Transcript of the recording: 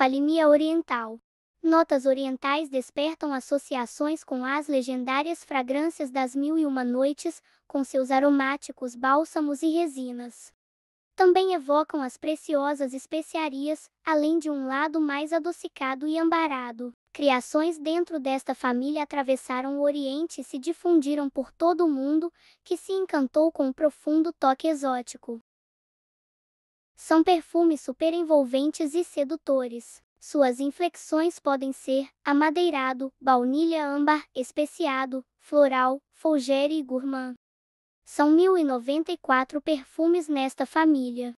Falimia oriental. Notas orientais despertam associações com as legendárias fragrâncias das Mil e Uma Noites, com seus aromáticos bálsamos e resinas. Também evocam as preciosas especiarias, além de um lado mais adocicado e ambarado. Criações dentro desta família atravessaram o Oriente e se difundiram por todo o mundo, que se encantou com um profundo toque exótico. São perfumes super envolventes e sedutores. Suas inflexões podem ser amadeirado, baunilha âmbar, especiado, floral, folgere e gourmand. São 1094 perfumes nesta família.